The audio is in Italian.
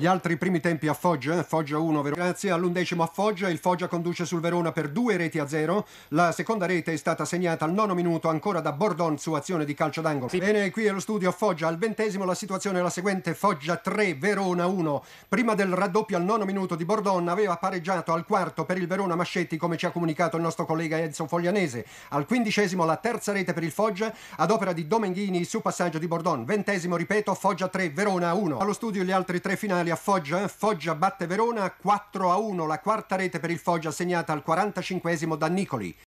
Gli altri primi tempi a Foggia, eh? Foggia 1, Verona. Grazie all'undecimo a Foggia, il Foggia conduce sul Verona per due reti a zero, la seconda rete è stata segnata al nono minuto ancora da Bordon su azione di calcio d'angolo. Sì. Bene, qui è lo studio a Foggia, al ventesimo la situazione è la seguente, Foggia 3, Verona 1. Prima del raddoppio al nono minuto di Bordon aveva pareggiato al quarto per il Verona Mascetti come ci ha comunicato il nostro collega Enzo Foglianese, al quindicesimo la terza rete per il Foggia ad opera di Domenghini su passaggio di Bordon, ventesimo ripeto Foggia 3, Verona 1. Allo studio gli altri tre finali a Foggia, eh? Foggia batte Verona 4 a 1, la quarta rete per il Foggia segnata al 45 esimo da Nicoli.